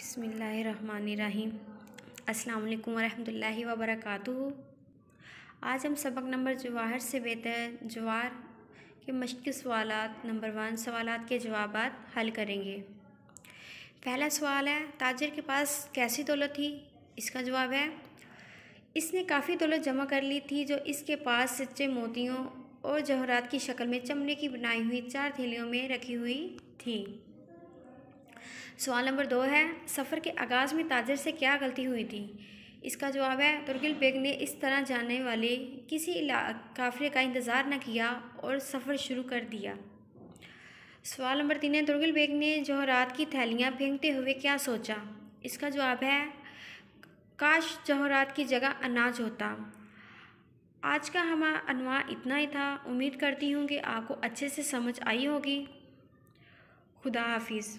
बिसमीम अल्लाम वालेकुम वरहमतुल्लाहि आज हम सबक नंबर जवाहर से बेहतर जवाहर के मशक़ सवाल नंबर वन सवाल के जवाब हल करेंगे पहला सवाल है ताजर के पास कैसी दौलत थी इसका जवाब है इसने काफ़ी दौलत जमा कर ली थी जो इसके पास सच्चे मोतियों और जहरात की शक्ल में चमड़े की बनाई हुई चार थैलियों में रखी हुई थी सवाल नंबर दो है सफ़र के आगाज़ में ताजर से क्या गलती हुई थी इसका जवाब है तुर्गिल बेग ने इस तरह जाने वाले किसी काफिले का इंतज़ार न किया और सफ़र शुरू कर दिया सवाल नंबर तीन है तुर्गिल बेग ने जौहरात की थैलियाँ फेंकते हुए क्या सोचा इसका जवाब है काश जौहरात की जगह अनाज होता आज का हमारा अनवा इतना ही था उम्मीद करती हूँ कि आपको अच्छे से समझ आई होगी खुदा हाफिज़